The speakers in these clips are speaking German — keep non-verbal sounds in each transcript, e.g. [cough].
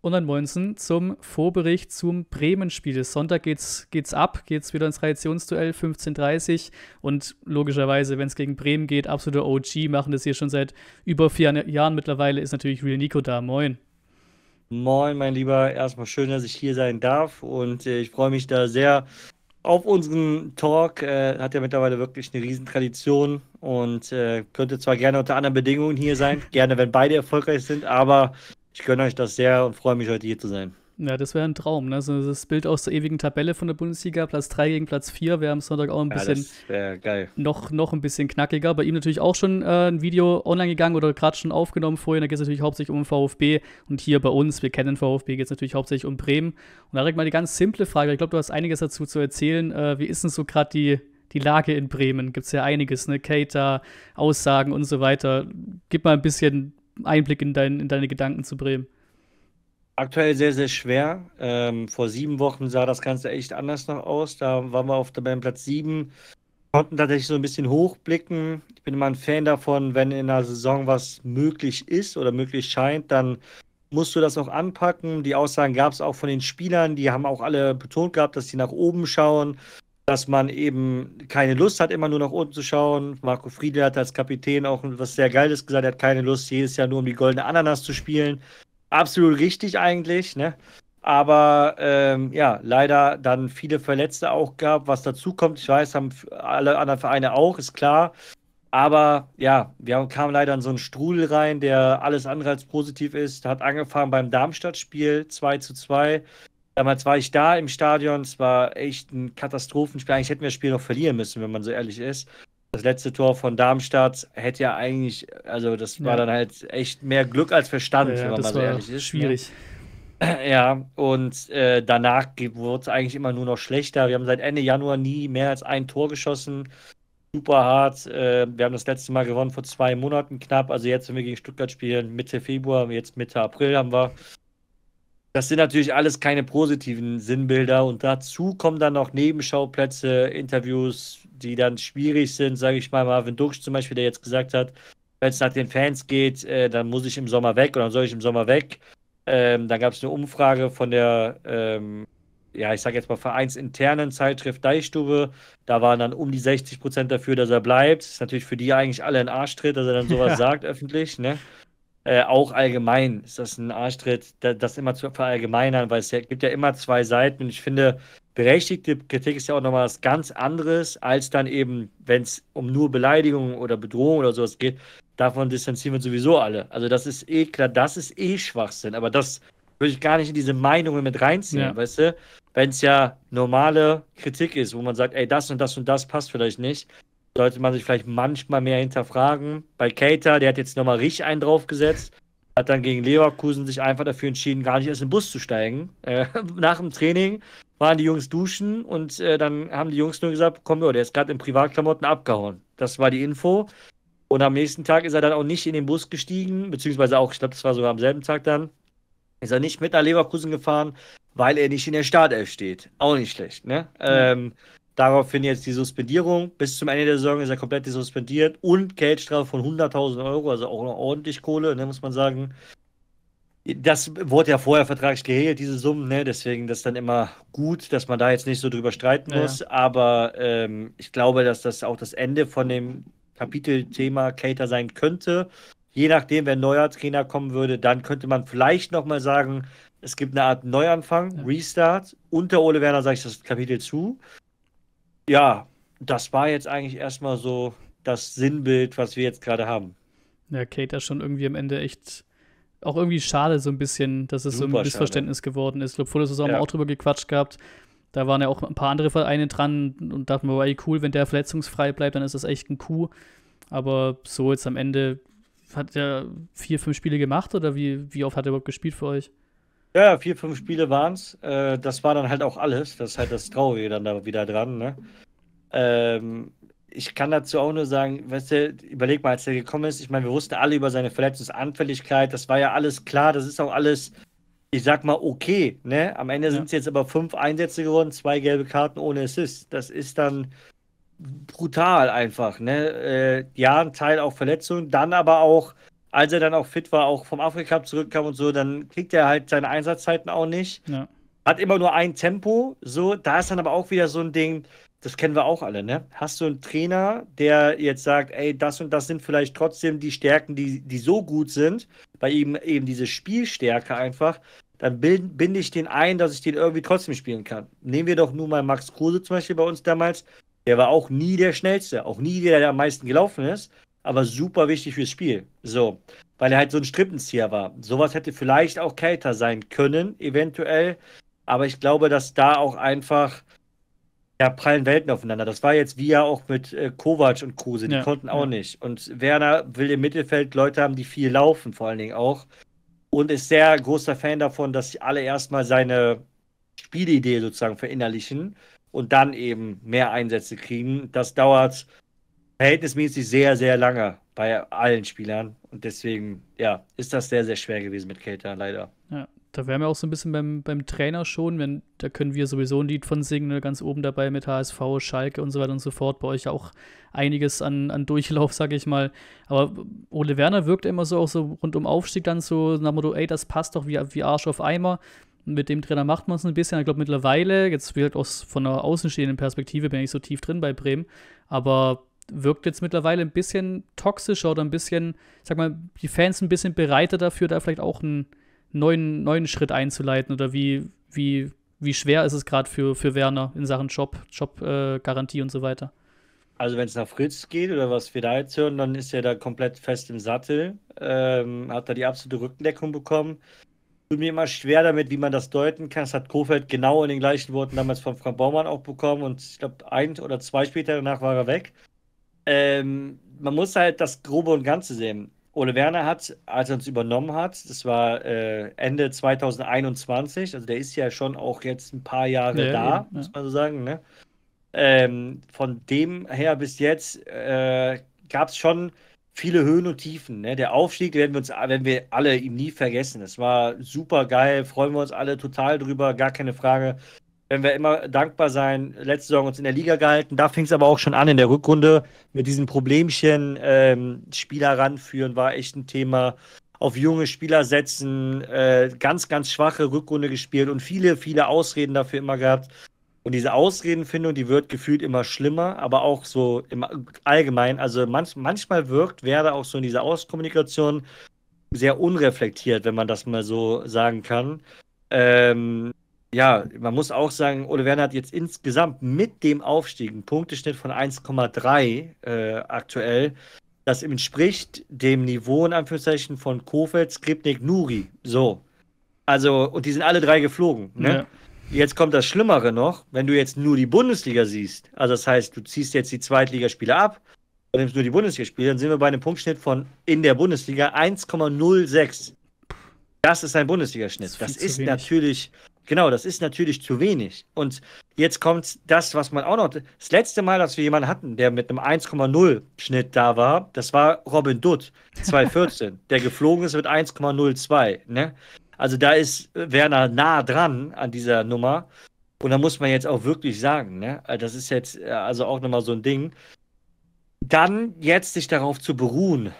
und dann Moinsen zum Vorbericht zum Bremen-Spiel. Sonntag geht's, geht's ab, geht's wieder ins Traditionsduell, 15.30 Uhr. Und logischerweise, wenn es gegen Bremen geht, absoluter OG, machen das hier schon seit über vier Jahren mittlerweile, ist natürlich Real Nico da. Moin. Moin, mein Lieber. Erstmal schön, dass ich hier sein darf. Und äh, ich freue mich da sehr auf unseren Talk. Äh, hat ja mittlerweile wirklich eine Riesentradition und äh, könnte zwar gerne unter anderen Bedingungen hier sein, [laughs] gerne wenn beide erfolgreich sind, aber ich gönne euch das sehr und freue mich, heute hier zu sein. Ja, das wäre ein Traum. Ne? Also das Bild aus der ewigen Tabelle von der Bundesliga, Platz 3 gegen Platz 4, wäre am Sonntag auch ein ja, bisschen Noch, noch ein bisschen knackiger. Bei ihm natürlich auch schon äh, ein Video online gegangen oder gerade schon aufgenommen vorhin. Da geht es natürlich hauptsächlich um VfB. Und hier bei uns, wir kennen VfB, geht es natürlich hauptsächlich um Bremen. Und da direkt mal die ganz simple Frage. Ich glaube, du hast einiges dazu zu erzählen. Äh, wie ist denn so gerade die, die Lage in Bremen? Gibt es ja einiges, ne? Cater, Aussagen und so weiter. Gib mal ein bisschen Einblick in, dein, in deine Gedanken zu Bremen? Aktuell sehr, sehr schwer. Ähm, vor sieben Wochen sah das Ganze echt anders noch aus. Da waren wir auf der, beim Platz sieben, konnten tatsächlich so ein bisschen hochblicken. Ich bin immer ein Fan davon, wenn in einer Saison was möglich ist oder möglich scheint, dann musst du das auch anpacken. Die Aussagen gab es auch von den Spielern, die haben auch alle betont gehabt, dass sie nach oben schauen dass man eben keine Lust hat, immer nur nach unten zu schauen. Marco Friedel hat als Kapitän auch was sehr Geiles gesagt, er hat keine Lust, jedes Jahr nur um die goldene Ananas zu spielen. Absolut richtig eigentlich, ne? Aber ähm, ja, leider dann viele Verletzte auch gab. Was dazu kommt, ich weiß, haben alle anderen Vereine auch, ist klar. Aber ja, wir haben, kamen leider in so einen Strudel rein, der alles andere als positiv ist. Hat angefangen beim Darmstadt-Spiel 2 zu 2 Damals war ich da im Stadion, es war echt ein Katastrophenspiel. Eigentlich hätten wir das Spiel noch verlieren müssen, wenn man so ehrlich ist. Das letzte Tor von Darmstadt hätte ja eigentlich, also das war dann halt echt mehr Glück als Verstand, ja, wenn man mal so ehrlich ist. Ne? Schwierig. [clears throat] Ja, und äh, danach wurde es eigentlich immer nur noch schlechter. Wir haben seit Ende Januar nie mehr als ein Tor geschossen. Super hart. Äh, wir haben das letzte Mal gewonnen vor zwei Monaten knapp. Also jetzt, wenn wir gegen Stuttgart spielen, Mitte Februar, jetzt Mitte April haben wir. Das sind natürlich alles keine positiven Sinnbilder und dazu kommen dann noch Nebenschauplätze, Interviews, die dann schwierig sind, sage ich mal. Marvin Duksch zum Beispiel, der jetzt gesagt hat, wenn es nach den Fans geht, äh, dann muss ich im Sommer weg oder soll ich im Sommer weg. Ähm, dann gab es eine Umfrage von der, ähm, ja, ich sage jetzt mal vereinsinternen Zeitschrift Deichstube. Da waren dann um die 60 Prozent dafür, dass er bleibt. Das Ist natürlich für die eigentlich alle ein Arschtritt, dass er dann sowas [laughs] ja. sagt öffentlich. Ne? Äh, auch allgemein ist das ein Arschtritt, da, das immer zu verallgemeinern, weil es ja, gibt ja immer zwei Seiten und ich finde, berechtigte Kritik ist ja auch nochmal was ganz anderes, als dann eben, wenn es um nur Beleidigungen oder Bedrohungen oder sowas geht, davon distanzieren wir sowieso alle. Also das ist eh klar, das ist eh Schwachsinn, aber das würde ich gar nicht in diese Meinungen mit reinziehen, ja. weißt du? Wenn es ja normale Kritik ist, wo man sagt, ey, das und das und das passt vielleicht nicht, sollte man sich vielleicht manchmal mehr hinterfragen. Bei Cater, der hat jetzt nochmal richtig einen draufgesetzt, hat dann gegen Leverkusen sich einfach dafür entschieden, gar nicht erst in den Bus zu steigen. Äh, [laughs] nach dem Training waren die Jungs duschen und äh, dann haben die Jungs nur gesagt, komm, der ist gerade in Privatklamotten abgehauen. Das war die Info. Und am nächsten Tag ist er dann auch nicht in den Bus gestiegen, beziehungsweise auch, ich glaube, das war sogar am selben Tag dann, ist er nicht mit nach Leverkusen gefahren, weil er nicht in der Startelf steht. Auch nicht schlecht, ne? Mhm. Ähm, Daraufhin jetzt die Suspendierung. Bis zum Ende der Saison ist er komplett suspendiert und Geldstrafe von 100.000 Euro, also auch noch ordentlich Kohle, ne, muss man sagen. Das wurde ja vorher vertraglich geregelt, diese Summen, ne? deswegen das dann immer gut, dass man da jetzt nicht so drüber streiten ja. muss. Aber ähm, ich glaube, dass das auch das Ende von dem Kapitelthema Cater sein könnte. Je nachdem, wenn ein neuer Trainer kommen würde, dann könnte man vielleicht nochmal sagen, es gibt eine Art Neuanfang, ja. Restart. Unter Ole Werner sage ich das Kapitel zu. Ja, das war jetzt eigentlich erstmal so das Sinnbild, was wir jetzt gerade haben. Ja, Kate ist schon irgendwie am Ende echt auch irgendwie schade, so ein bisschen, dass es Super so ein Missverständnis schade. geworden ist. Ich glaube, vor der Saison ja. auch drüber gequatscht gehabt. Da waren ja auch ein paar andere Vereine dran und dachten wir, ey, cool, wenn der verletzungsfrei bleibt, dann ist das echt ein Coup. Aber so jetzt am Ende hat er vier, fünf Spiele gemacht oder wie, wie oft hat er überhaupt gespielt für euch? Ja, vier, fünf Spiele waren es. Äh, das war dann halt auch alles. Das ist halt das Traurige dann da wieder dran. Ne? Ähm, ich kann dazu auch nur sagen, weißt du, überleg mal, als er gekommen ist, ich meine, wir wussten alle über seine Verletzungsanfälligkeit, das war ja alles klar, das ist auch alles, ich sag mal, okay. Ne? Am Ende ja. sind es jetzt aber fünf Einsätze geworden, zwei gelbe Karten ohne Assist. Das ist dann brutal einfach. Ne? Äh, ja, ein Teil auch Verletzungen, dann aber auch als er dann auch fit war, auch vom Afrika Cup zurückkam und so, dann kriegt er halt seine Einsatzzeiten auch nicht. Ja. Hat immer nur ein Tempo. So, da ist dann aber auch wieder so ein Ding, das kennen wir auch alle, ne? Hast du einen Trainer, der jetzt sagt, ey, das und das sind vielleicht trotzdem die Stärken, die, die so gut sind, bei ihm eben diese Spielstärke einfach, dann bind, binde ich den ein, dass ich den irgendwie trotzdem spielen kann. Nehmen wir doch nur mal Max Kruse zum Beispiel bei uns damals. Der war auch nie der Schnellste, auch nie der, der am meisten gelaufen ist aber super wichtig fürs Spiel. So, weil er halt so ein Strippenzieher war. Sowas hätte vielleicht auch Cater sein können, eventuell. Aber ich glaube, dass da auch einfach ja, prallen Welten aufeinander. Das war jetzt wie ja auch mit äh, Kovac und Kruse, die ja, konnten auch ja. nicht. Und Werner will im Mittelfeld Leute haben, die viel laufen, vor allen Dingen auch. Und ist sehr großer Fan davon, dass sie alle erstmal seine Spielidee sozusagen verinnerlichen und dann eben mehr Einsätze kriegen. Das dauert verhältnismäßig sehr, sehr lange bei allen Spielern. Und deswegen, ja, ist das sehr, sehr schwer gewesen mit Kater, leider. Ja, da wären wir auch so ein bisschen beim, beim Trainer schon, wenn, da können wir sowieso ein Lied von singen, ne? ganz oben dabei mit HSV, Schalke und so weiter und so fort. Bei euch auch einiges an, an Durchlauf, sage ich mal. Aber Ole Werner wirkt immer so auch so rund um Aufstieg dann so nach Motto, ey, das passt doch wie, wie Arsch auf Eimer. Und mit dem Trainer macht man es ein bisschen. Ich glaube mittlerweile, jetzt wird aus von einer außenstehenden Perspektive bin ich so tief drin bei Bremen, aber wirkt jetzt mittlerweile ein bisschen toxischer oder ein bisschen, ich sag mal, die Fans ein bisschen bereiter dafür, da vielleicht auch einen neuen, neuen Schritt einzuleiten? Oder wie, wie, wie schwer ist es gerade für, für Werner in Sachen Job, Jobgarantie äh, und so weiter? Also wenn es nach Fritz geht oder was wir da jetzt hören, dann ist er da komplett fest im Sattel, ähm, hat da die absolute Rückendeckung bekommen. Tut mir immer schwer damit, wie man das deuten kann. Das hat Kofeld genau in den gleichen Worten damals von Frank Baumann auch bekommen und ich glaube, ein oder zwei später danach war er weg ähm, man muss halt das Grobe und Ganze sehen. Ole Werner hat, als er uns übernommen hat, das war äh, Ende 2021, also der ist ja schon auch jetzt ein paar Jahre ja, da, ja, muss man so sagen. Ne? Ähm, von dem her bis jetzt äh, gab es schon viele Höhen und Tiefen. Ne? Der Aufstieg werden wir, uns, werden wir alle ihm nie vergessen. Es war super geil, freuen wir uns alle total drüber, gar keine Frage wenn wir immer dankbar sein, letzte Saison uns in der Liga gehalten. Da fing es aber auch schon an in der Rückrunde mit diesen Problemchen. Ähm, Spieler ranführen war echt ein Thema. Auf junge Spieler setzen, äh, ganz, ganz schwache Rückrunde gespielt und viele, viele Ausreden dafür immer gehabt. Und diese Ausredenfindung, die wird gefühlt immer schlimmer, aber auch so im Allgemeinen. Also manch, manchmal wirkt Werder auch so in dieser Auskommunikation sehr unreflektiert, wenn man das mal so sagen kann. Ähm, ja, man muss auch sagen, Ole Werner hat jetzt insgesamt mit dem Aufstieg einen Punkteschnitt von 1,3 äh, aktuell. Das entspricht dem Niveau in Anführungszeichen von Kofeld, Skripnik, Nuri. So. Also, und die sind alle drei geflogen. Ne? Ja. Jetzt kommt das Schlimmere noch, wenn du jetzt nur die Bundesliga siehst. Also, das heißt, du ziehst jetzt die Zweitligaspiele ab und nimmst nur die Bundesligaspiele, dann sind wir bei einem Punktschnitt von in der Bundesliga 1,06. Das ist ein Bundesligaschnitt. Das, das ist, natürlich Genau, das ist natürlich zu wenig. Und jetzt kommt das, was man auch noch. Das letzte Mal, dass wir jemanden hatten, der mit einem 1,0 Schnitt da war, das war Robin Dutt 2014, [laughs] der geflogen ist mit 1,02. Ne? Also da ist Werner nah dran an dieser Nummer. Und da muss man jetzt auch wirklich sagen, ne? Also das ist jetzt äh, also auch nochmal so ein Ding. Dann jetzt sich darauf zu beruhen,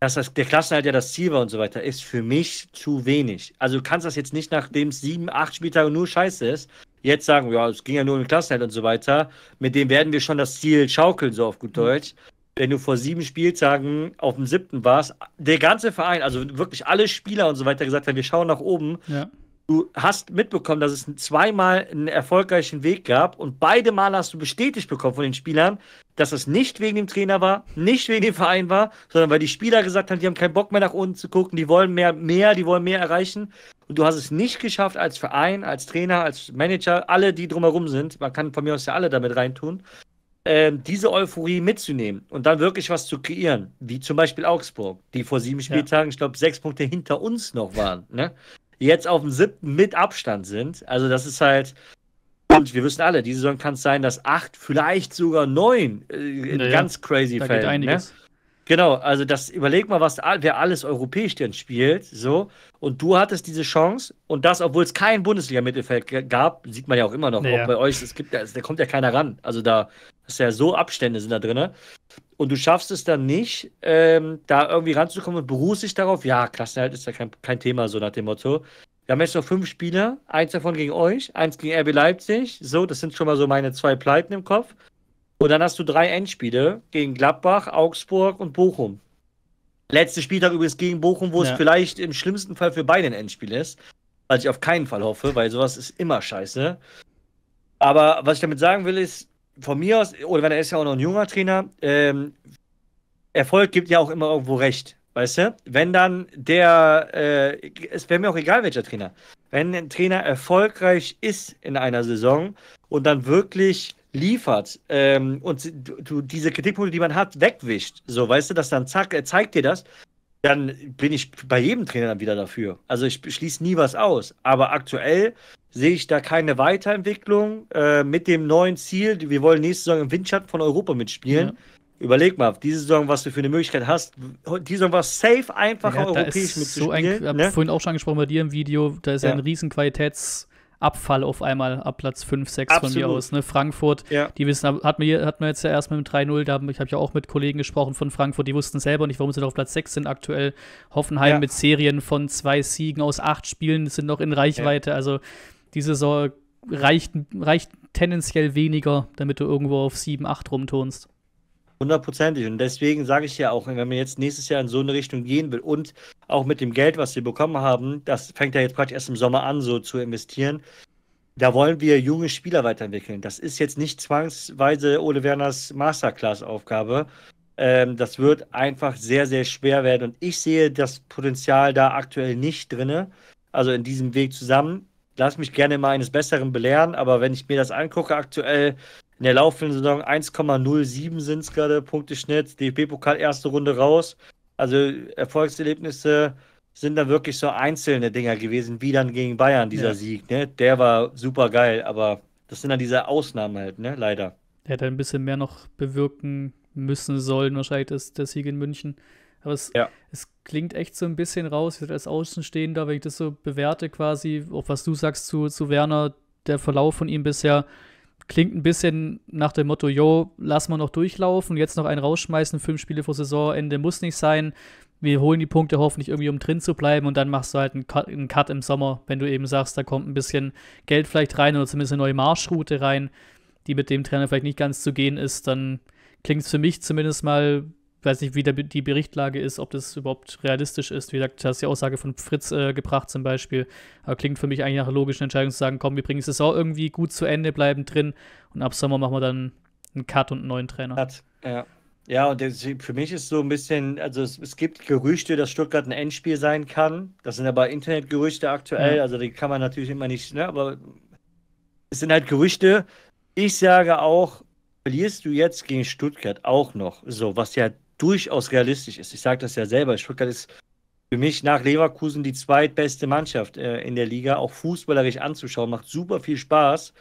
dass das, der Klassenhalt ja das Ziel war und so weiter, ist für mich zu wenig. Also du kannst das jetzt nicht, nachdem es sieben, acht Spieltage nur scheiße ist, jetzt sagen, ja, es ging ja nur um den Klassenhalt und so weiter. Mit dem werden wir schon das Ziel schaukeln, so auf gut mhm. Deutsch. Wenn du vor sieben Spieltagen auf dem siebten warst, der ganze Verein, also wirklich alle Spieler und so weiter gesagt haben, wir schauen nach oben. Ja du hast mitbekommen, dass es zweimal einen erfolgreichen Weg gab und beide Male hast du bestätigt bekommen von den Spielern, dass es nicht wegen dem Trainer war, nicht wegen dem Verein war, sondern weil die Spieler gesagt haben, die haben keinen Bock mehr nach unten zu gucken, die wollen mehr, mehr, die wollen mehr erreichen. Und du hast es nicht geschafft als Verein, als Trainer, als Manager, alle, die drumherum sind, man kann von mir aus ja alle damit reintun, ähm, diese Euphorie mitzunehmen und dann wirklich was zu kreieren, wie zum Beispiel Augsburg, die vor sieben Spieltagen, ja. ich glaube, sechs Punkte hinter uns noch waren. Ne? jetzt auf dem siebten mit Abstand sind. Also das ist halt, und wir wissen alle, diese Saison kann es sein, dass acht, vielleicht sogar neun äh, naja, ganz crazy da fällt. Geht ne? einiges. Ne? Genau, also das überleg mal, was wer alles europäisch denn spielt, so und du hattest diese Chance und das, obwohl es kein Bundesliga-Mittelfeld gab, sieht man ja auch immer noch. Naja. Auch bei euch, es gibt, da kommt ja keiner ran. Also da das ist ja so Abstände sind da drin. Und du schaffst es dann nicht, ähm, da irgendwie ranzukommen und beruhst dich darauf, ja, Klassenerhalt ist ja kein, kein Thema, so nach dem Motto. Wir haben jetzt noch fünf Spieler, eins davon gegen euch, eins gegen RB Leipzig. So, das sind schon mal so meine zwei Pleiten im Kopf. Und dann hast du drei Endspiele gegen Gladbach, Augsburg und Bochum. Letzte Spieltag übrigens gegen Bochum, wo ja. es vielleicht im schlimmsten Fall für beide ein Endspiel ist. Was ich auf keinen Fall hoffe, weil sowas ist immer scheiße. Aber was ich damit sagen will, ist, von mir aus, oder wenn er ist ja auch noch ein junger Trainer, ähm, Erfolg gibt ja auch immer irgendwo recht. Weißt du? Wenn dann der, äh, es wäre mir auch egal, welcher Trainer, wenn ein Trainer erfolgreich ist in einer Saison und dann wirklich liefert ähm, und du diese Kritikpunkte, die man hat, wegwischt, so weißt du, dass dann zack, er zeigt dir das dann bin ich bei jedem Trainer dann wieder dafür. Also ich schließe nie was aus. Aber aktuell sehe ich da keine Weiterentwicklung äh, mit dem neuen Ziel. Wir wollen nächste Saison im Windschatten von Europa mitspielen. Ja. Überleg mal, diese Saison, was du für eine Möglichkeit hast. Die Saison war safe einfach ja, europäisch mitzuspielen. So ein, ne? ich ne? vorhin auch schon angesprochen bei dir im Video, da ist ja, ja ein riesen Qualitäts- Abfall auf einmal ab Platz 5, 6 Absolut. von mir aus. Ne? Frankfurt, ja. die wissen, hat mir, hat mir jetzt ja erstmal mit 3-0, da habe ich hab ja auch mit Kollegen gesprochen von Frankfurt, die wussten selber nicht, warum sie noch auf Platz 6 sind aktuell. Hoffenheim ja. mit Serien von zwei Siegen aus acht Spielen sind noch in Reichweite. Ja. Also die Saison reicht, reicht tendenziell weniger, damit du irgendwo auf 7, 8 rumturnst. Hundertprozentig. Und deswegen sage ich ja auch, wenn man jetzt nächstes Jahr in so eine Richtung gehen will und auch mit dem Geld, was wir bekommen haben, das fängt ja jetzt praktisch erst im Sommer an, so zu investieren. Da wollen wir junge Spieler weiterentwickeln. Das ist jetzt nicht zwangsweise Ole Werners Masterclass-Aufgabe. Ähm, das wird einfach sehr, sehr schwer werden. Und ich sehe das Potenzial da aktuell nicht drin. Also in diesem Weg zusammen lass mich gerne mal eines Besseren belehren, aber wenn ich mir das angucke aktuell, in der laufenden Saison 1,07 sind es gerade Punkteschnitt. DFB-Pokal erste Runde raus. Also Erfolgserlebnisse sind dann wirklich so einzelne Dinger gewesen, wie dann gegen Bayern dieser ja. Sieg. Ne? Der war super geil, aber das sind dann diese Ausnahmen halt, ne? leider. Der hätte ein bisschen mehr noch bewirken müssen sollen, wahrscheinlich das, der Sieg in München. Aber es, ja. es klingt echt so ein bisschen raus, als Außenstehender, wenn ich das so bewerte quasi, auch was du sagst zu, zu Werner, der Verlauf von ihm bisher, Klingt ein bisschen nach dem Motto, jo, lass mal noch durchlaufen, jetzt noch einen rausschmeißen, fünf Spiele vor Saisonende muss nicht sein. Wir holen die Punkte hoffentlich irgendwie, um drin zu bleiben und dann machst du halt einen Cut, einen Cut im Sommer, wenn du eben sagst, da kommt ein bisschen Geld vielleicht rein oder zumindest eine neue Marschroute rein, die mit dem Trainer vielleicht nicht ganz zu gehen ist, dann klingt es für mich zumindest mal weiß nicht, wie der, die Berichtlage ist, ob das überhaupt realistisch ist. Wie gesagt, du hast die Aussage von Fritz äh, gebracht zum Beispiel. Aber klingt für mich eigentlich nach einer logischen Entscheidung zu sagen, komm, wir bringen die Saison irgendwie gut zu Ende, bleiben drin und ab Sommer machen wir dann einen Cut und einen neuen Trainer. Cut, ja. Ja, und das, für mich ist so ein bisschen, also es, es, gibt Gerüchte, dass Stuttgart ein Endspiel sein kann. Das sind aber Internetgerüchte aktuell, ja. also die kann man natürlich immer nicht, ne? aber es sind halt Gerüchte. Ich sage auch, verlierst du jetzt gegen Stuttgart auch noch, so was ja durchaus realistisch ist. Ich sage das ja selber. Stuttgart ist für mich nach Leverkusen die zweitbeste Mannschaft äh, in der Liga, auch fußballerisch anzuschauen. Macht super viel Spaß.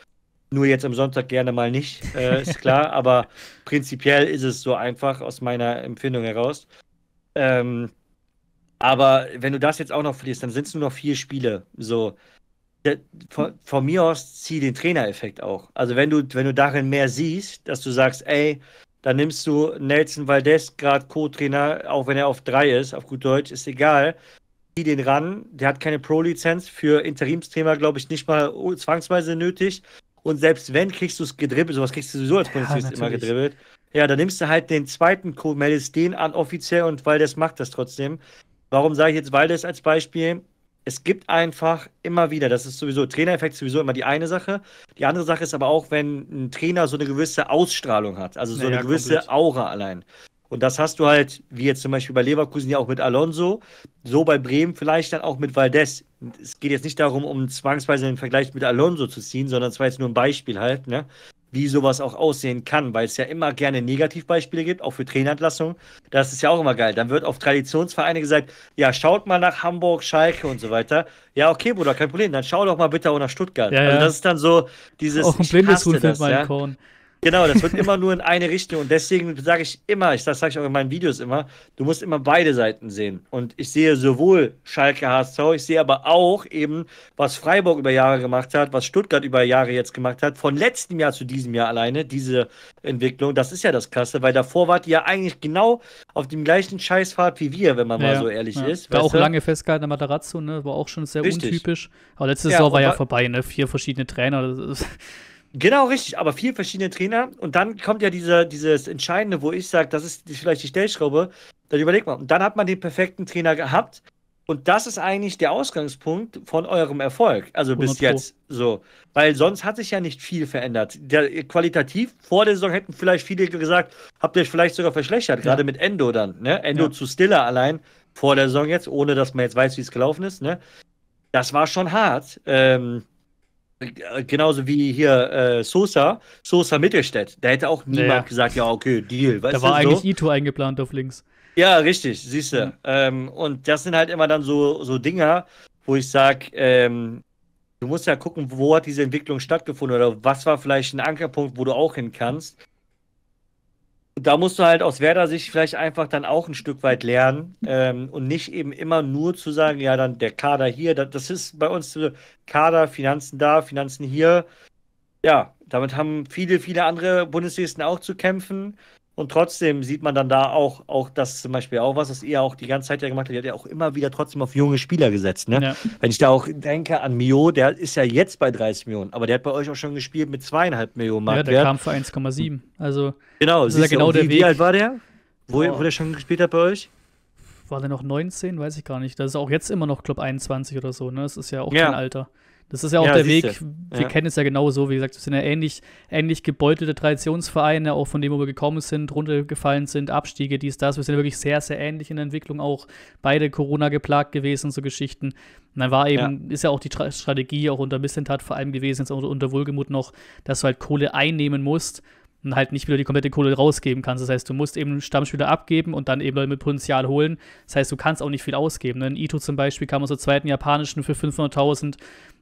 Nur jetzt am Sonntag gerne mal nicht, äh, ist klar. [laughs] aber prinzipiell ist es so einfach aus meiner Empfindung heraus. Ähm, aber wenn du das jetzt auch noch verlierst, dann sind es nur noch vier Spiele. So. Von, von mir aus zieh den Trainereffekt auch. Also wenn du, wenn du darin mehr siehst, dass du sagst, ey, dann nimmst du Nelson Valdez, gerade Co-Trainer, auch wenn er auf drei ist, auf gut Deutsch, ist egal. Zieh den ran, der hat keine Pro-Lizenz für Interimstrainer, glaube ich, nicht mal zwangsweise nötig. Und selbst wenn, kriegst du es gedribbelt, sowas kriegst du sowieso als Polizist ja, immer gedribbelt. Ja, dann nimmst du halt den zweiten Co, meldest den an offiziell und Valdez macht das trotzdem. Warum sage ich jetzt Valdez als Beispiel? es gibt einfach immer wieder, das ist sowieso, Trainereffekt ist sowieso immer die eine Sache. Die andere Sache ist aber auch, wenn ein Trainer so eine gewisse Ausstrahlung hat, also so naja, eine gewisse komplett. Aura allein. Und das hast du halt, wie jetzt zum Beispiel bei Leverkusen ja auch mit Alonso, so bei Bremen vielleicht dann auch mit Valdez. Es geht jetzt nicht darum, um zwangsweise den Vergleich mit Alonso zu ziehen, sondern es war jetzt nur ein Beispiel halt, ne? wie sowas auch aussehen kann, weil es ja immer gerne Negativbeispiele gibt, auch für Trainerentlassungen. Das ist ja auch immer geil. Dann wird auf Traditionsvereine gesagt, ja, schaut mal nach Hamburg, Schalke und so weiter. Ja, okay, Bruder, kein Problem. Dann schau doch mal bitte auch nach Stuttgart. Ja, also ja. Also das ist dann so dieses. Auch ein blindes Huhn fällt mal ja. Korn. Genau, das wird immer nur in eine Richtung. Und deswegen sage ich immer, ich, das sage ich auch in meinen Videos immer, du musst immer beide Seiten sehen. Und ich sehe sowohl Schalke HSV, ich sehe aber auch eben, was Freiburg über Jahre gemacht hat, was Stuttgart über Jahre jetzt gemacht hat, von letztem Jahr zu diesem Jahr alleine, diese Entwicklung, das ist ja das Krasse, weil davor wart ihr eigentlich genau auf dem gleichen Scheißfahrt wie wir, wenn man ja, mal so ehrlich ja. ist. War auch du? lange festgehalten am Matarazzo, ne? War auch schon sehr Richtig. untypisch. Aber letzte ja, Saison war ja vorbei, ne? Vier verschiedene Trainer. Das ist Genau, richtig, aber vier verschiedene Trainer. Und dann kommt ja dieser, dieses Entscheidende, wo ich sage, das ist vielleicht die Stellschraube. Dann überlegt man. Und dann hat man den perfekten Trainer gehabt. Und das ist eigentlich der Ausgangspunkt von eurem Erfolg, also bis jetzt so. Weil sonst hat sich ja nicht viel verändert. Der, qualitativ vor der Saison hätten vielleicht viele gesagt, habt ihr euch vielleicht sogar verschlechtert, ja. gerade mit Endo dann. Ne? Endo ja. zu Stiller allein vor der Saison jetzt, ohne dass man jetzt weiß, wie es gelaufen ist. Ne? Das war schon hart. Ähm, äh, genauso wie hier äh, Sosa, Sosa Mittelstädt. Da hätte auch niemand naja. gesagt, ja, okay, Deal. Weißt da war eigentlich so? E Ito eingeplant auf links. Ja, richtig, siehst du. Mhm. Ähm, und das sind halt immer dann so, so Dinger, wo ich sage, ähm, du musst ja gucken, wo hat diese Entwicklung stattgefunden oder was war vielleicht ein Ankerpunkt, wo du auch hin kannst da musst du halt aus Werder sich vielleicht einfach dann auch ein Stück weit lernen mhm. ähm, und nicht eben immer nur zu sagen, ja, dann der Kader hier, das, das ist bei uns so, Kader, Finanzen da, Finanzen hier. Ja, damit haben viele, viele andere Bundesligisten auch zu kämpfen. Und trotzdem sieht man dann da auch, auch das zum Beispiel auch, was das ihr auch die ganze Zeit ja gemacht habt. Ihr habt ja auch immer wieder trotzdem auf junge Spieler gesetzt. Ne? Ja. Wenn ich da auch denke an Mio, der ist ja jetzt bei 30 Millionen, aber der hat bei euch auch schon gespielt mit zweieinhalb Millionen Marktwert. Ja, der kam für 1,7. Also, genau, das ist ja genau der wie, Weg. Wie alt war der? Wo, wo der schon gespielt hat bei euch? War der noch 19? Weiß ich gar nicht. Das ist auch jetzt immer noch, Club 21 oder so. Ne? Das ist ja auch ja. kein Alter. Das ist ja auch ja, der Weg. Ja. Wir kennen es ja genauso. Wie gesagt, wir sind ja ähnlich, ähnlich gebeutelte Traditionsvereine, auch von dem, wo wir gekommen sind, runtergefallen sind, Abstiege, dies, das. Wir sind ja wirklich sehr, sehr ähnlich in der Entwicklung auch. Beide Corona geplagt gewesen, so Geschichten. Und dann war eben, ja. ist ja auch die Tra Strategie auch unter Missentat vor allem gewesen, jetzt unter, unter Wohlgemut noch, dass du halt Kohle einnehmen musst und halt nicht wieder die komplette Kohle rausgeben kannst. Das heißt, du musst eben Stammspieler abgeben und dann eben Leute mit Potenzial holen. Das heißt, du kannst auch nicht viel ausgeben. Ne? Ein Ito zum Beispiel kam aus der zweiten japanischen für 500.000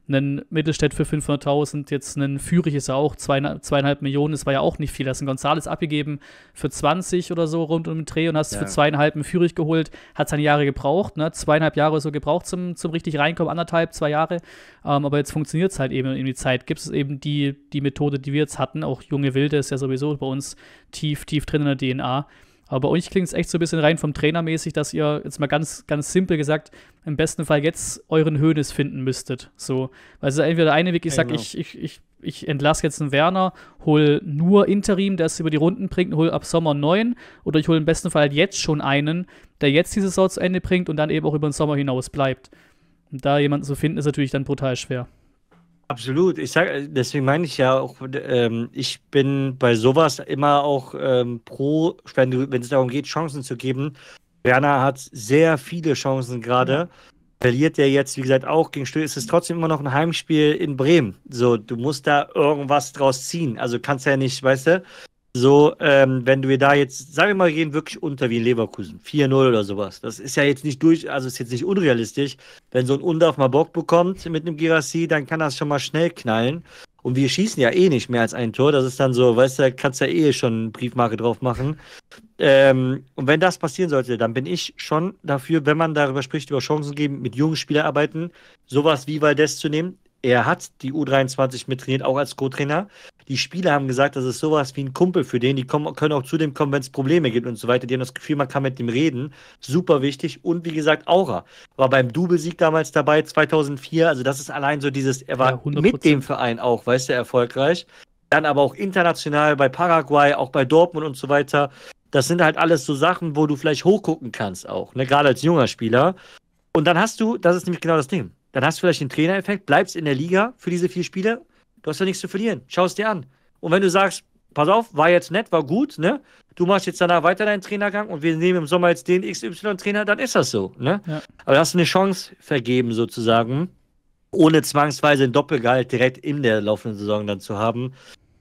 einen Mittelstädt für 500.000, jetzt einen Fürich ist er auch zweieinhalb, zweieinhalb Millionen, das war ja auch nicht viel. Hast einen Gonzales abgegeben für 20 oder so rund um den Dreh und hast ja. für zweieinhalb einen Fürich geholt. Hat seine Jahre gebraucht, ne? zweieinhalb Jahre so gebraucht zum, zum richtig reinkommen, anderthalb, zwei Jahre. Ähm, aber jetzt funktioniert es halt eben in die Zeit. Gibt es eben die, die Methode, die wir jetzt hatten, auch junge Wilde ist ja sowieso bei uns tief, tief drin in der DNA. Aber bei euch klingt es echt so ein bisschen rein vom Trainermäßig, dass ihr jetzt mal ganz, ganz simpel gesagt, im besten Fall jetzt euren Hönes finden müsstet. So. Weil es ist entweder der eine Weg, ich sage, genau. ich, ich, ich, ich entlasse jetzt einen Werner, hol nur Interim, der es über die Runden bringt, hol ab Sommer einen neuen, oder ich hole im besten Fall jetzt schon einen, der jetzt diese Saison zu Ende bringt und dann eben auch über den Sommer hinaus bleibt. Und da jemanden zu finden, ist natürlich dann brutal schwer. Absolut. Ich sag, deswegen meine ich ja auch, ähm, ich bin bei sowas immer auch ähm, pro, wenn, wenn es darum geht, Chancen zu geben. Werner hat sehr viele Chancen gerade. Mhm. Verliert er jetzt, wie gesagt, auch gegen Stöhl, ist es trotzdem immer noch ein Heimspiel in Bremen. So, du musst da irgendwas draus ziehen. Also kannst ja nicht, weißt du, so, ähm, wenn wir da jetzt, sagen wir mal, gehen wirklich unter wie in Leverkusen, 4-0 oder sowas. Das ist ja jetzt nicht durch, also ist jetzt nicht unrealistisch. Wenn so ein Undorf mal Bock bekommt mit einem Girassi, dann kann das schon mal schnell knallen. Und wir schießen ja eh nicht mehr als ein Tor. Das ist dann so, weißt du, da kannst du ja eh schon eine Briefmarke drauf machen. Ähm, und wenn das passieren sollte, dann bin ich schon dafür, wenn man darüber spricht, über Chancen geben, mit jungen Spielern arbeiten, sowas wie Valdez zu nehmen. Er hat die U23 mittrainiert, auch als Co-Trainer die Spieler haben gesagt, das ist sowas wie ein Kumpel für den. Die kommen, können auch zu dem kommen, wenn es Probleme gibt und so weiter. Die haben das Gefühl, man kann mit dem reden. Super wichtig. Und wie gesagt, Aura war beim Doublesieg damals dabei, 2004. Also das ist allein so dieses, er war ja, mit dem Verein auch, weißt du, erfolgreich. Dann aber auch international bei Paraguay, auch bei Dortmund und so weiter. Das sind halt alles so Sachen, wo du vielleicht hochgucken kannst auch, ne? gerade als junger Spieler. Und dann hast du, das ist nämlich genau das Ding, dann hast du vielleicht den Trainereffekt, bleibst in der Liga für diese vier Spiele Du hast ja nichts zu verlieren. Schau es dir an. Und wenn du sagst, pass auf, war jetzt nett, war gut, ne? Du machst jetzt danach weiter deinen Trainergang und wir nehmen im Sommer jetzt den XY-Trainer, dann ist das so, ne? Ja. Aber hast du eine Chance vergeben, sozusagen, ohne zwangsweise ein Doppelgehalt direkt in der laufenden Saison dann zu haben.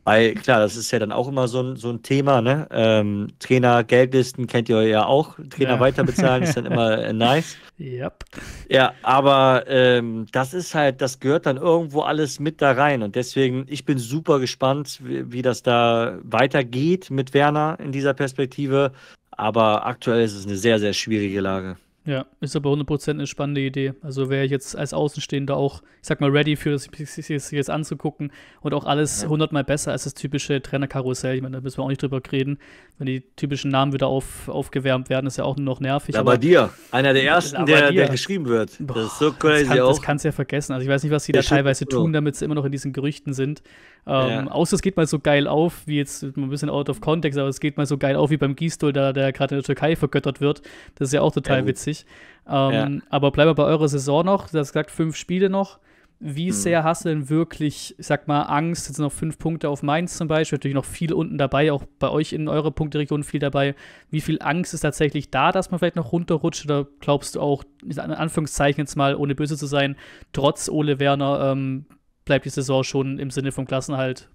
Weil klar, das ist ja dann auch immer so ein, so ein Thema, ne? Ähm, Trainer Geldlisten kennt ihr ja auch. Trainer ja. weiterbezahlen ist dann immer äh, nice. Yep. Ja, aber ähm, das ist halt, das gehört dann irgendwo alles mit da rein. Und deswegen, ich bin super gespannt, wie, wie das da weitergeht mit Werner in dieser Perspektive. Aber aktuell ist es eine sehr, sehr schwierige Lage. Ja, ist aber 100% eine spannende Idee. Also wäre ich jetzt als Außenstehender auch, ich sag mal, ready für das sich jetzt anzugucken und auch alles ja. 100 Mal besser als das typische Trainerkarussell. Ich meine, da müssen wir auch nicht drüber reden. Wenn die typischen Namen wieder auf, aufgewärmt werden, ist ja auch nur noch nervig. Ja, aber, bei dir, einer der ersten, der, der, geschrieben wird. Boah, das ist so crazy das kann, auch. Das kannst du ja vergessen. Also ich weiß nicht, was die da teilweise tun, damit sie immer noch in diesen Gerüchten sind. Ähm, ja. Außer es geht mal so geil auf, wie jetzt ein bisschen out of context, aber es geht mal so geil auf wie beim Gistol, da der gerade in der Türkei vergöttert wird. Das ist ja auch total witzig schwierig. Ähm, ja. Aber bleiben wir bei eurer Saison noch. Du hast gesagt, fünf Spiele noch. Wie hm. sehr hast du denn wirklich, ich sag mal, Angst? Jetzt noch fünf Punkte auf Mainz zum Beispiel, natürlich noch viel unten dabei, auch bei euch in eurer Punkteregion viel dabei. Wie viel Angst ist tatsächlich da, dass man vielleicht noch runterrutscht? Oder glaubst du auch, in Anführungszeichen jetzt mal, ohne böse zu sein, trotz Ole Werner ähm, bleibt die Saison schon im Sinne vom Klassenhalt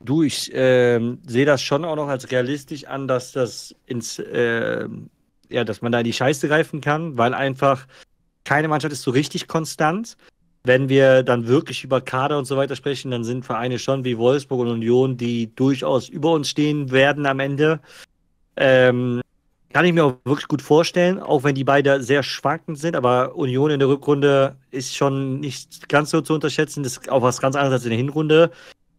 Du, ich äh, sehe das schon auch noch als realistisch an, dass das ins, ähm, ja, dass man da in die Scheiße greifen kann, weil einfach keine Mannschaft ist so richtig konstant. Wenn wir dann wirklich über Kader und so weiter sprechen, dann sind Vereine schon wie Wolfsburg und Union, die durchaus über uns stehen werden am Ende. Ähm, kann ich mir auch wirklich gut vorstellen, auch wenn die beide sehr schwankend sind. Aber Union in der Rückrunde ist schon nicht ganz so zu unterschätzen. Das ist auch was ganz anderes als in der Hinrunde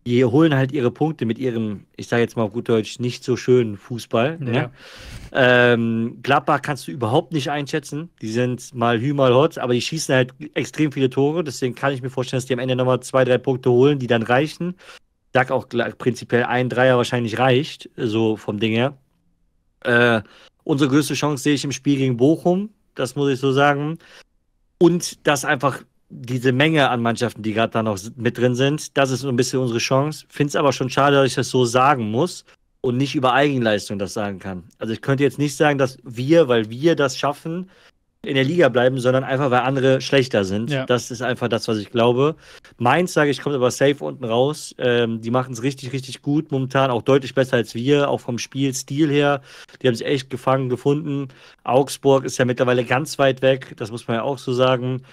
die holen halt ihre Punkte mit ihrem, ich sage jetzt mal auf gut Deutsch, nicht so schönen Fußball. Ne? Ja. Ne? Ähm, Gladbach kannst du überhaupt nicht einschätzen. Die sind mal Hü, mal Hot, aber die schießen halt extrem viele Tore. Deswegen kann ich mir vorstellen, dass die am Ende nochmal zwei, drei Punkte holen, die dann reichen. Ich Sag auch prinzipiell ein Dreier wahrscheinlich reicht, so vom Ding her. Äh, unsere größte Chance sehe ich im Spiel gegen Bochum, das muss ich so sagen. Und dass einfach diese Menge an Mannschaften, die gerade da noch mit drin sind, das ist so ein bisschen unsere Chance. Finde es aber schon schade, dass ich das so sagen muss und nicht über Eigenleistung das sagen kann. Also ich könnte jetzt nicht sagen, dass wir, weil wir das schaffen, in der Liga bleiben, sondern einfach, weil andere schlechter sind. Ja. Das ist einfach das, was ich glaube. Mainz, sage ich, kommt aber safe unten raus. Ähm, die machen es richtig, richtig gut momentan, auch deutlich besser als wir, auch vom Spielstil her. Die haben sich echt gefangen gefunden. Augsburg ist ja mittlerweile ganz weit weg, das muss man ja auch so sagen.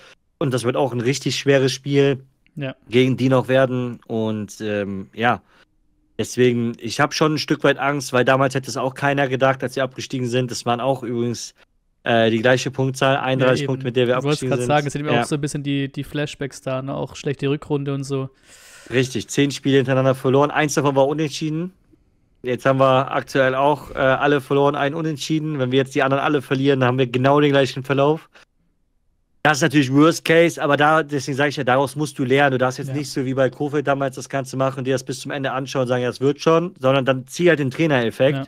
Und das wird auch ein richtig schweres Spiel ja. gegen die noch werden. Und ähm, ja, deswegen, ich habe schon ein Stück weit Angst, weil damals hätte es auch keiner gedacht, als sie abgestiegen sind. Das waren auch übrigens äh, die gleiche Punktzahl, 31 ja, Punkte, mit der wir abgestiegen sind. Ich wollte gerade sagen, es sind ja. auch so ein bisschen die, die Flashbacks da, ne? auch schlechte Rückrunde und so. Richtig, zehn Spiele hintereinander verloren, eins davon war unentschieden. Jetzt haben wir aktuell auch äh, alle verloren, einen unentschieden. Wenn wir jetzt die anderen alle verlieren, dann haben wir genau den gleichen Verlauf. Das ist natürlich Worst Case, aber da, deswegen sage ich ja, daraus musst du lernen. Du darfst jetzt ja. nicht so wie bei Kofeld damals das Ganze machen, dir das bis zum Ende anschauen und sagen, ja, das wird schon, sondern dann zieh halt den Trainereffekt. Ja.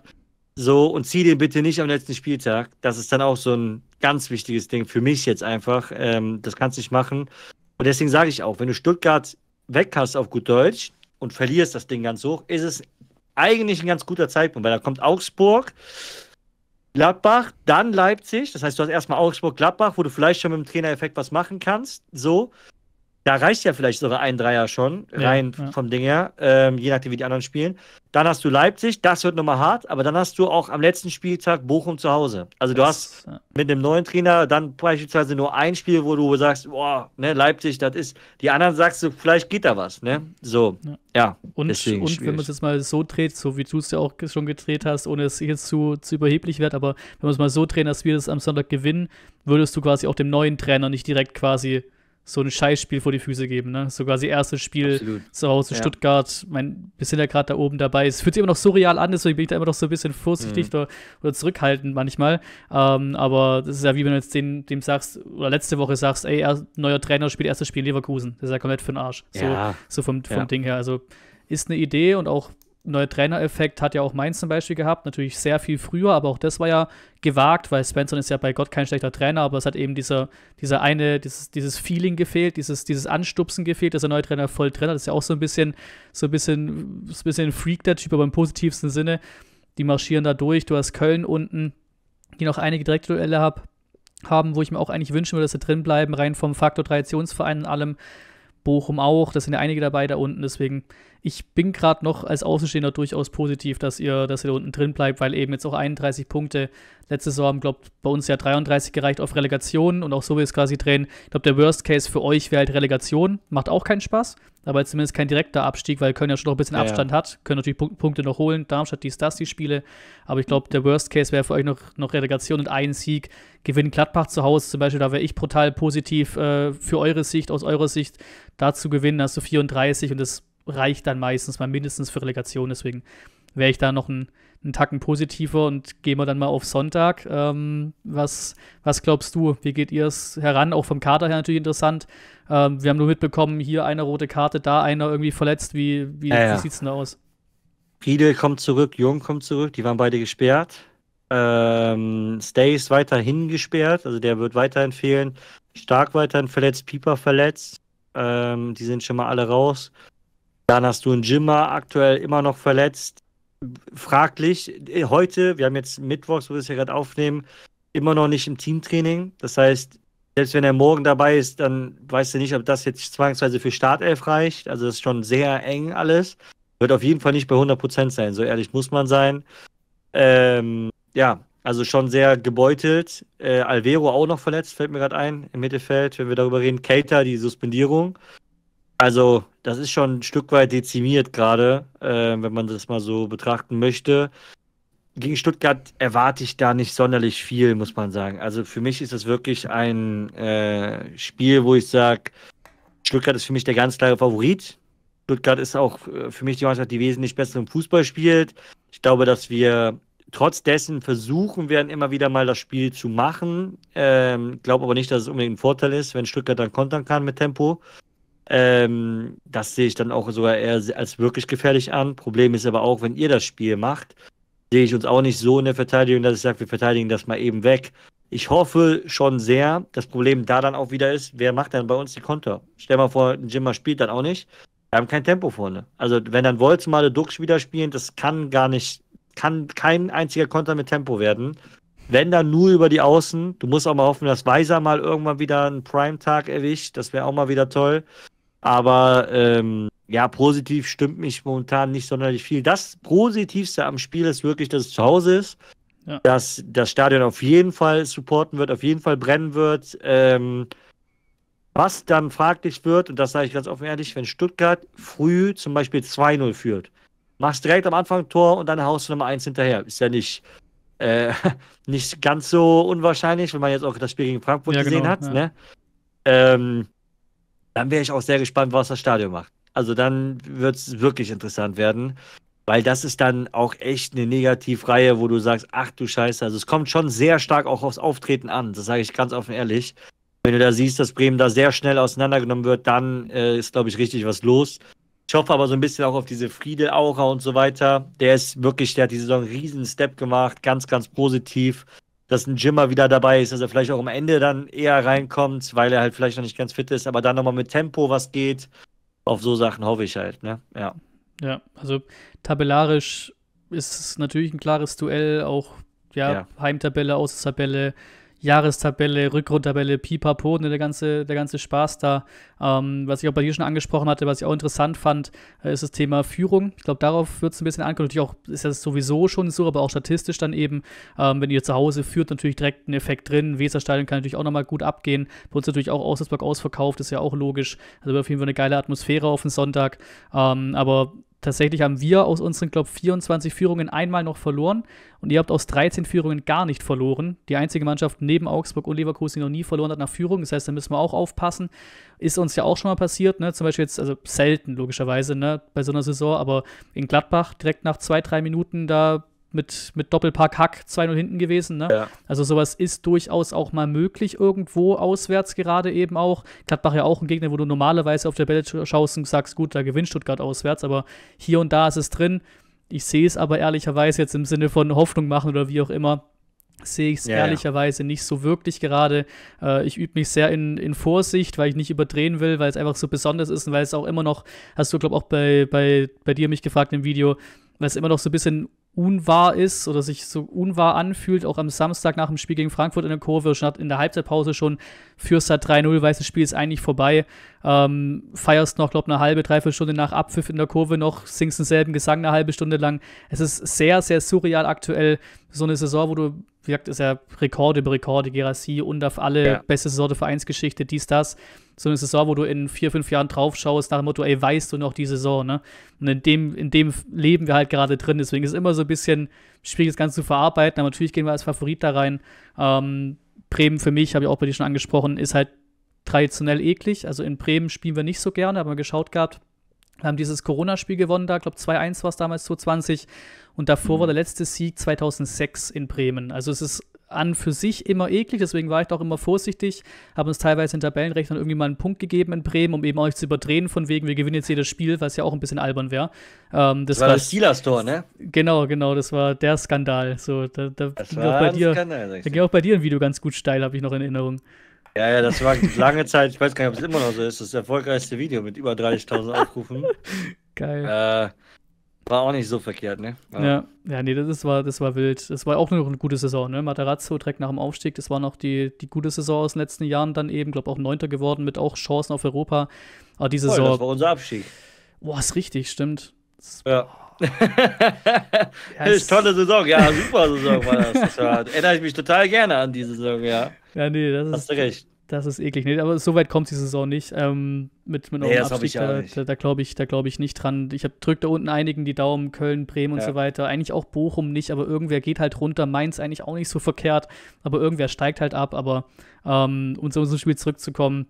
So, und zieh den bitte nicht am letzten Spieltag. Das ist dann auch so ein ganz wichtiges Ding für mich jetzt einfach. Ähm, das kannst du nicht machen. Und deswegen sage ich auch, wenn du Stuttgart weg hast auf gut Deutsch und verlierst das Ding ganz hoch, ist es eigentlich ein ganz guter Zeitpunkt, weil da kommt Augsburg, Gladbach, dann Leipzig. Das heißt, du hast erstmal Augsburg, Gladbach, wo du vielleicht schon mit dem Trainereffekt was machen kannst. So. Da reicht ja vielleicht sogar ein Dreier schon, rein ja, ja. vom Ding her, ähm, je nachdem, wie die anderen spielen. Dann hast du Leipzig, das wird nochmal hart, aber dann hast du auch am letzten Spieltag Bochum zu Hause. Also du hast ja. mit dem neuen Trainer dann beispielsweise nur ein Spiel, wo du sagst, boah, ne, Leipzig, das ist. Die anderen sagst du, vielleicht geht da was, ne? So, ja. Und, und wenn man es jetzt mal so dreht, so wie du es ja auch schon gedreht hast, ohne es jetzt zu, zu überheblich wird, aber wenn man es mal so drehen, dass wir das am Sonntag gewinnen, würdest du quasi auch dem neuen Trainer nicht direkt quasi so ein Scheißspiel vor die Füße geben. Ne? So quasi erstes Spiel Absolut. zu Hause ja. Stuttgart. Mein, wir sind ja gerade da oben dabei. Es fühlt sich immer noch surreal an, deswegen bin ich da immer noch so ein bisschen vorsichtig mhm. oder, oder, zurückhaltend manchmal. Ähm, aber das ist ja wie wenn du jetzt den, dem sagst, oder letzte Woche sagst, ey, er, neuer Trainer spielt erstes Spiel Leverkusen. Das ist ja komplett für den Arsch. So, ja. so vom, vom ja. Ding her. Also ist eine Idee und auch neue Trainereffekt hat ja auch Mainz zum Beispiel gehabt, natürlich sehr viel früher, aber auch das war ja gewagt, weil Svensson ist ja bei Gott kein schlechter Trainer, aber es hat eben dieser, dieser eine, dieses, dieses Feeling gefehlt, dieses, dieses Anstupsen gefehlt, dass der neue Trainer voll Trainer, das ist ja auch so ein bisschen, so ein bisschen, so ein bisschen Freak, der Typ, aber im positivsten Sinne. Die marschieren da durch, du hast Köln unten, die noch einige Direktduelle hab, haben, wo ich mir auch eigentlich wünschen würde, dass sie drin bleiben, rein vom Faktor Traditionsverein und allem. Bochum auch, da sind ja einige dabei da unten, deswegen ich bin gerade noch als Außenstehender durchaus positiv, dass ihr, dass ihr da unten drin bleibt, weil eben jetzt auch 31 Punkte. Letzte Saison haben, glaubt, bei uns ja 33 gereicht auf Relegation und auch so wie es quasi drehen. Ich glaube, der Worst Case für euch wäre halt Relegation. Macht auch keinen Spaß, aber zumindest kein direkter Abstieg, weil Köln ja schon noch ein bisschen Abstand ja. hat. Können natürlich Punk Punkte noch holen. Darmstadt dies, das, die Spiele. Aber ich glaube, der Worst Case wäre für euch noch, noch Relegation und ein Sieg. Gewinnen Gladbach zu Hause zum Beispiel, da wäre ich brutal positiv äh, für eure Sicht, aus eurer Sicht, da zu gewinnen, hast du 34 und das reicht dann meistens mal mindestens für Relegation. Deswegen wäre ich da noch ein, einen Tacken positiver und gehen wir dann mal auf Sonntag. Ähm, was, was glaubst du? Wie geht ihr es heran? Auch vom Kader her natürlich interessant. Ähm, wir haben nur mitbekommen, hier eine rote Karte, da einer irgendwie verletzt. Wie, wie, ja, ja. wie sieht es denn da aus? Riedel kommt zurück, Jung kommt zurück, die waren beide gesperrt. Ähm, Stay ist weiterhin gesperrt, also der wird weiterhin fehlen. Stark weiterhin verletzt, Pieper verletzt. Ähm, die sind schon mal alle raus. Dann hast du einen Jimmer aktuell immer noch verletzt. Fraglich. Äh, heute, wir haben jetzt Mittwochs, wo wir es ja gerade aufnehmen, immer noch nicht im Teamtraining. Das heißt, selbst wenn er morgen dabei ist, dann weißt du nicht, ob das jetzt zwangsweise für Startelf reicht. Also das ist schon sehr eng alles. Wird auf jeden Fall nicht bei 100% sein, so ehrlich muss man sein. Ähm, ja, also schon sehr gebeutelt. Äh, Alvero auch noch verletzt, fällt mir gerade ein, im Mittelfeld, wenn wir darüber reden. Cater, die Suspendierung. Also, das ist schon ein Stück weit dezimiert gerade, äh, wenn man das mal so betrachten möchte. Gegen Stuttgart erwarte ich da nicht sonderlich viel, muss man sagen. Also für mich ist das wirklich ein äh, Spiel, wo ich sage, Stuttgart ist für mich der ganz klare Favorit. Stuttgart ist auch äh, für mich die Mannschaft, die wesentlich besser im Fußball spielt. Ich glaube, dass wir trotz dessen versuchen werden, immer wieder mal das Spiel zu machen. Ähm, glaube aber nicht, dass es unbedingt ein Vorteil ist, wenn Stuttgart dann kontern kann mit Tempo. Ähm, das sehe ich dann auch sogar eher als wirklich gefährlich an. Problem ist aber auch, wenn ihr das Spiel macht, sehe ich uns auch nicht so in der Verteidigung, dass ich sage, wir verteidigen das mal eben weg. Ich hoffe schon sehr, das Problem da dann auch wieder ist, wer macht dann bei uns die Konter? Stell mal vor, ein Jimmer spielt dann auch nicht. Wir haben kein Tempo vorne. Also, wenn dann Wolz mal Dux wieder spielen, das kann gar nicht, kann kein einziger Konter mit Tempo werden. Wenn dann nur über die Außen. Du musst auch mal hoffen, dass Weiser mal irgendwann wieder einen Prime-Tag erwischt. Das wäre auch mal wieder toll. Aber ähm, ja, positiv stimmt mich momentan nicht sonderlich viel. Das Positivste am Spiel ist wirklich, dass es zu Hause ist. Ja. Dass das Stadion auf jeden Fall supporten wird, auf jeden Fall brennen wird. Ähm, was dann fraglich wird, und das sage ich ganz offen ehrlich, wenn Stuttgart früh zum Beispiel 2-0 führt, machst direkt am Anfang Tor und dann haust du Nummer 1 hinterher. Ist ja nicht, äh, [laughs] nicht ganz so unwahrscheinlich, wenn man jetzt auch das Spiel gegen Frankfurt ja, gesehen genau, hat. Ja. Ne? Ähm, dann wäre ich auch sehr gespannt, was das Stadion macht. Also dann wird es wirklich interessant werden, weil das ist dann auch echt eine Negativreihe, wo du sagst, ach du Scheiße. Also es kommt schon sehr stark auch aufs Auftreten an, das sage ich ganz offen ehrlich. Wenn du da siehst, dass Bremen da sehr schnell auseinandergenommen wird, dann äh, ist, glaube ich, richtig was los. Ich hoffe aber so ein bisschen auch auf diese Friedel Aura und so weiter. Der ist wirklich, der hat die Saison einen riesen Step gemacht, ganz, ganz positiv dass ein Jim mal wieder dabei ist, dass er vielleicht auch am Ende dann eher reinkommt, weil er halt vielleicht noch nicht ganz fit ist, aber dann nochmal mit Tempo was geht. Auf so Sachen hoffe ich halt, ne? Ja. Ja, also tabellarisch ist es natürlich ein klares Duell, auch ja, ja. Heimtabelle, Außentabelle. Jahrestabelle, Rückrundtabelle, Pipapo, ne, der, ganze, der ganze Spaß da. Ähm, was ich auch bei dir schon angesprochen hatte, was ich auch interessant fand, äh, ist das Thema Führung. Ich glaube, darauf wird es ein bisschen ankommen. Natürlich auch, ist das sowieso schon so, aber auch statistisch dann eben, ähm, wenn ihr zu Hause führt, natürlich direkt einen Effekt drin. Weserstadion kann natürlich auch nochmal gut abgehen. Bei uns natürlich auch Auswärtsblock ausverkauft, ist ja auch logisch. Also auf jeden Fall eine geile Atmosphäre auf den Sonntag. Ähm, aber Tatsächlich haben wir aus unseren, glaube ich, 24 Führungen einmal noch verloren und ihr habt aus 13 Führungen gar nicht verloren. Die einzige Mannschaft neben Augsburg und Leverkusen, die noch nie verloren hat nach Führung. Das heißt, da müssen wir auch aufpassen. Ist uns ja auch schon mal passiert, ne? Zum Beispiel jetzt, also selten logischerweise, ne, bei so einer Saison, aber in Gladbach direkt nach zwei, drei Minuten da mit, mit Doppelpark Hack 2-0 hinten gewesen. Ne? Ja. Also sowas ist durchaus auch mal möglich irgendwo auswärts gerade eben auch. Gladbach ja auch ein Gegner, wo du normalerweise auf der Bälle schaust und sagst, gut, da gewinnt Stuttgart auswärts, aber hier und da ist es drin. Ich sehe es aber ehrlicherweise jetzt im Sinne von Hoffnung machen oder wie auch immer, sehe ich es ja, ehrlicherweise ja. nicht so wirklich gerade. Äh, ich übe mich sehr in, in Vorsicht, weil ich nicht überdrehen will, weil es einfach so besonders ist und weil es auch immer noch, hast du, glaube ich, auch bei, bei, bei dir mich gefragt im Video, weil es immer noch so ein bisschen unwahr ist oder sich so unwahr anfühlt, auch am Samstag nach dem Spiel gegen Frankfurt in der Kurve, schon in der Halbzeitpause schon führst da 3-0, weißt, das Spiel ist eigentlich vorbei, ähm, feierst noch, glaube eine halbe, dreiviertel Stunde nach Abpfiff in der Kurve noch, singst denselben Gesang eine halbe Stunde lang. Es ist sehr, sehr surreal aktuell, so eine Saison, wo du, wie gesagt, ist ja Rekorde über Rekorde, Gerassi und auf alle, ja. beste Saison der Vereinsgeschichte, dies, das so eine Saison, wo du in vier, fünf Jahren drauf schaust, nach dem Motto, ey, weißt du noch die Saison, ne? Und in dem, in dem leben wir halt gerade drin. Deswegen ist es immer so ein bisschen schwierig, das Ganze zu verarbeiten. Aber natürlich gehen wir als Favorit da rein. Ähm, Bremen für mich, habe ich auch bei dir schon angesprochen, ist halt traditionell eklig. Also in Bremen spielen wir nicht so gerne, haben wir geschaut gehabt. Wir haben dieses Corona-Spiel gewonnen, da glaube 2-1 war es damals 2020 und davor mhm. war der letzte Sieg 2006 in Bremen. Also es ist an für sich immer eklig, deswegen war ich da auch immer vorsichtig, haben uns teilweise in Tabellenrechnern irgendwie mal einen Punkt gegeben in Bremen, um eben euch zu überdrehen, von wegen, wir gewinnen jetzt jedes Spiel, was ja auch ein bisschen albern wäre. Ähm, das, das, war das Steelers-Tor, ne? Genau, genau, das war der Skandal. So, da, da ging auch bei dir, Skandal, da ging auch bei dir ein Video ganz gut steil, habe ich noch in Erinnerung. Ja, ja, das war lange Zeit, ich weiß gar nicht, ob es immer noch so ist, das erfolgreichste Video mit über 30.000 Aufrufen. [laughs] Geil. Äh, war auch nicht so verkehrt, ne? Ja, ja, ja nee, das war, das war wild. Das war auch noch eine gute Saison, ne? Materazzo direkt nach dem Aufstieg, das war noch die, die gute Saison aus den letzten Jahren dann eben, glaube auch Neunter geworden mit auch Chancen auf Europa. Aber diese oh, Saison. Das war unser Abstieg. Boah, ist richtig, stimmt. Das, ja. [laughs] ja, ist tolle Saison, ja, super Saison war das. das war, erinnere ich mich total gerne an diese Saison, ja. Ja, nee, das Hast ist. Hast du recht. Das ist eklig. Nee, aber so weit kommt die Saison nicht. Ähm, mit mit nee, Abstieg, da, da, da glaube ich, glaub ich nicht dran. Ich drücke da unten einigen die Daumen, Köln, Bremen und ja. so weiter. Eigentlich auch Bochum nicht, aber irgendwer geht halt runter. Mainz eigentlich auch nicht so verkehrt, aber irgendwer steigt halt ab. Aber ähm, um zu unserem Spiel zurückzukommen,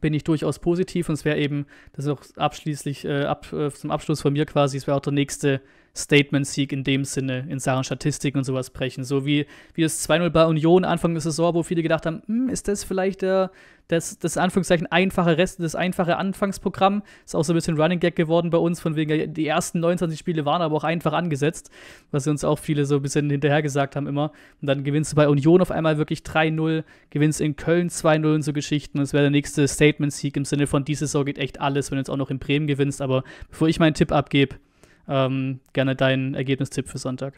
bin ich durchaus positiv und es wäre eben, das ist auch abschließlich äh, ab, äh, zum Abschluss von mir quasi, es wäre auch der nächste Statement-Sieg in dem Sinne in Sachen Statistiken und sowas brechen. So wie, wie das 2-0 bei Union Anfang der Saison, wo viele gedacht haben, hm, ist das vielleicht der, das, das Anführungszeichen einfache Rest, das einfache Anfangsprogramm. Ist auch so ein bisschen Running Gag geworden bei uns, von wegen, die ersten 29 Spiele waren aber auch einfach angesetzt, was uns auch viele so ein bisschen hinterher gesagt haben immer. Und dann gewinnst du bei Union auf einmal wirklich 3-0, gewinnst in Köln 2-0 und so Geschichten. Und es wäre der nächste Statement-Sieg im Sinne von, diese Saison geht echt alles, wenn du jetzt auch noch in Bremen gewinnst. Aber bevor ich meinen Tipp abgebe, ähm, gerne deinen Ergebnistipp für Sonntag.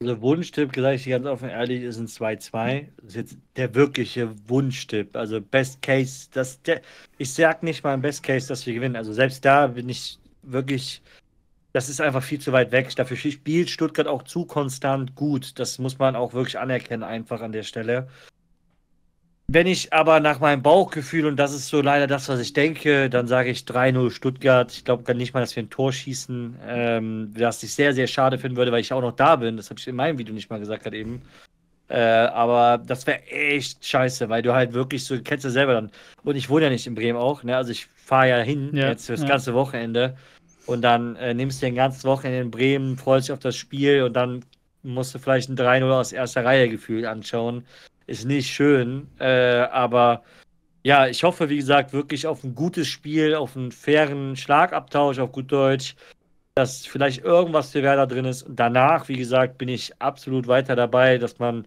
Also Wunschtipp, sage ich ganz offen ehrlich, ist ein 2-2. Das ist jetzt der wirkliche Wunschtipp. Also Best Case, das der, ich sag nicht mal im Best Case, dass wir gewinnen. Also selbst da bin ich wirklich, das ist einfach viel zu weit weg. Dafür spielt Stuttgart auch zu konstant gut. Das muss man auch wirklich anerkennen, einfach an der Stelle. Wenn ich aber nach meinem Bauchgefühl, und das ist so leider das, was ich denke, dann sage ich 3-0 Stuttgart. Ich glaube gar nicht mal, dass wir ein Tor schießen, ähm, was ich sehr, sehr schade finden würde, weil ich auch noch da bin. Das habe ich in meinem Video nicht mal gesagt gerade eben. Äh, aber das wäre echt scheiße, weil du halt wirklich so, kennst du selber dann. Und ich wohne ja nicht in Bremen auch, ne? Also ich fahre ja hin ja, jetzt fürs ja. ganze Wochenende. Und dann äh, nimmst du den ganzen Wochenende in Bremen, freust dich auf das Spiel und dann musst du vielleicht ein 3-0 aus erster Reihe gefühlt anschauen ist nicht schön. Äh, aber ja, ich hoffe, wie gesagt, wirklich auf ein gutes Spiel, auf einen fairen Schlagabtausch, auf gut Deutsch, dass vielleicht irgendwas für Werder drin ist. Und danach, wie gesagt, bin ich absolut weiter dabei, dass man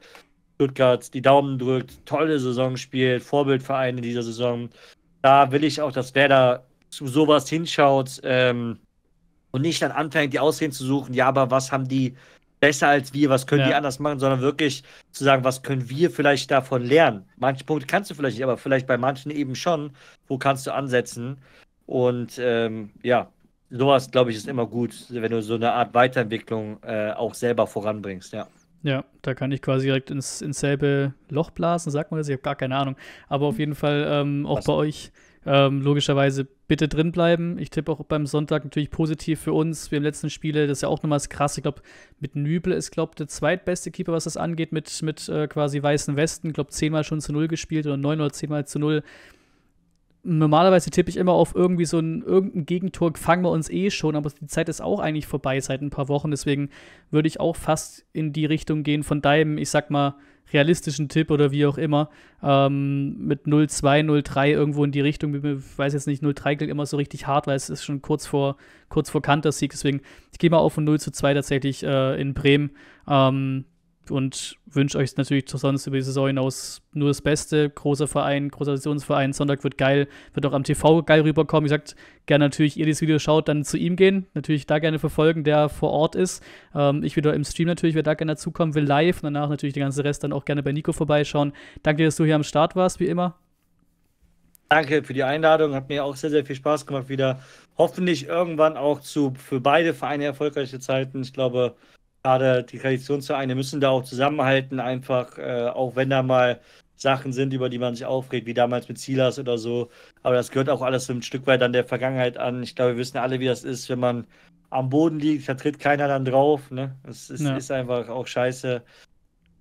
Stuttgart die Daumen drückt, tolle Saison spielt, Vorbildverein in dieser Saison. Da will ich auch, dass Werder zu sowas hinschaut ähm, und nicht dann anfängt, die Aussehen zu suchen. Ja, aber was haben die besser als wir, was können ja. die anders machen, sondern wirklich zu sagen, was können wir vielleicht davon lernen. Manche Punkte kannst du vielleicht nicht, aber vielleicht bei manchen eben schon. Wo kannst du ansetzen? Und ähm, ja, sowas, glaube ich, ist immer gut, wenn du so eine Art Weiterentwicklung äh, auch selber voranbringst, ja. Ja, da kann ich quasi direkt ins, ins selbe Loch blasen, sagt man das? Ich habe gar keine Ahnung. Aber auf hm. jeden Fall ähm, auch was? bei euch ähm, logischerweise bitte drin bleiben. Ich tippe auch beim Sonntag natürlich positiv für uns. Wir im letzten Spiele, das ist ja auch nochmal krasse. Ich glaube, mit Nübel ist, glaube der zweitbeste Keeper, was das angeht, mit, mit äh, quasi weißen Westen. Ich glaube, zehnmal schon zu null gespielt oder neun oder zehnmal zu null. Normalerweise tippe ich immer auf irgendwie so ein irgendein Gegentor, fangen wir uns eh schon, aber die Zeit ist auch eigentlich vorbei seit ein paar Wochen. Deswegen würde ich auch fast in die Richtung gehen von deinem, ich sag mal, realistischen Tipp oder wie auch immer, ähm, mit 0-2, 0-3 irgendwo in die Richtung. Ich weiß jetzt nicht, 0-3 klingt immer so richtig hart, weil es ist schon kurz vor, kurz vor Kantersieg. Deswegen, ich gehe mal auf von 0 zu 2 tatsächlich äh, in Bremen. Ähm, und wünsche euch natürlich sonst über die Saison hinaus nur das Beste. Großer Verein, großer Sessionsverein. Sonntag wird geil, wird auch am TV geil rüberkommen. Wie gesagt, gerne natürlich, ihr das Video schaut, dann zu ihm gehen. Natürlich da gerne verfolgen, der vor Ort ist. Ähm, ich wieder im Stream natürlich, wer da gerne dazukommen will, live. Und danach natürlich den ganzen Rest dann auch gerne bei Nico vorbeischauen. Danke, dass du hier am Start warst, wie immer. Danke für die Einladung. Hat mir auch sehr, sehr viel Spaß gemacht wieder. Hoffentlich irgendwann auch zu für beide Vereine erfolgreiche Zeiten. Ich glaube, gerade die Traditionsvereine müssen da auch zusammenhalten, einfach, äh, auch wenn da mal Sachen sind, über die man sich aufregt, wie damals mit Silas oder so. Aber das gehört auch alles so ein Stück weit an der Vergangenheit an. Ich glaube, wir wissen alle, wie das ist, wenn man am Boden liegt, da tritt keiner dann drauf. Ne? Das ist, ja. ist einfach auch scheiße.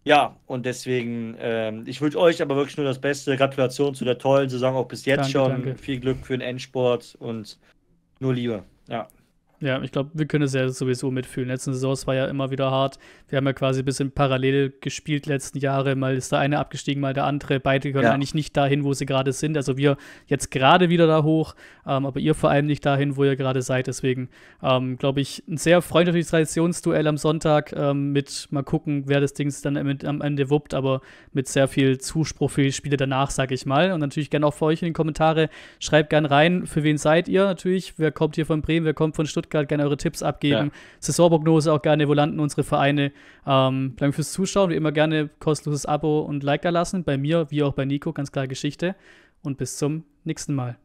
Ja, und deswegen, ähm, ich wünsche euch aber wirklich nur das Beste. Gratulation zu der tollen Saison, auch bis jetzt danke, schon. Danke. Viel Glück für den Endsport und nur Liebe. Ja. Ja, ich glaube, wir können es ja sowieso mitfühlen. Letzte Saison war ja immer wieder hart. Wir haben ja quasi ein bisschen parallel gespielt letzten Jahre. Mal ist der eine abgestiegen, mal der andere. Beide gehören ja. eigentlich nicht dahin, wo sie gerade sind. Also wir jetzt gerade wieder da hoch, ähm, aber ihr vor allem nicht dahin, wo ihr gerade seid. Deswegen ähm, glaube ich, ein sehr freundliches Traditionsduell am Sonntag ähm, mit mal gucken, wer das Ding dann am Ende wuppt, aber mit sehr viel Zuspruch für die Spiele danach, sage ich mal. Und natürlich gerne auch für euch in den Kommentare. Schreibt gerne rein, für wen seid ihr natürlich. Wer kommt hier von Bremen, wer kommt von Stuttgart? Stuttgart, gerne eure Tipps abgeben. Ja. Saisonprognose auch gerne, wo landen unsere Vereine. Ähm, danke fürs Zuschauen. Wie immer gerne kostenloses Abo und Like da lassen. Bei mir, wie auch bei Nico, ganz klar Geschichte. Und bis zum nächsten Mal.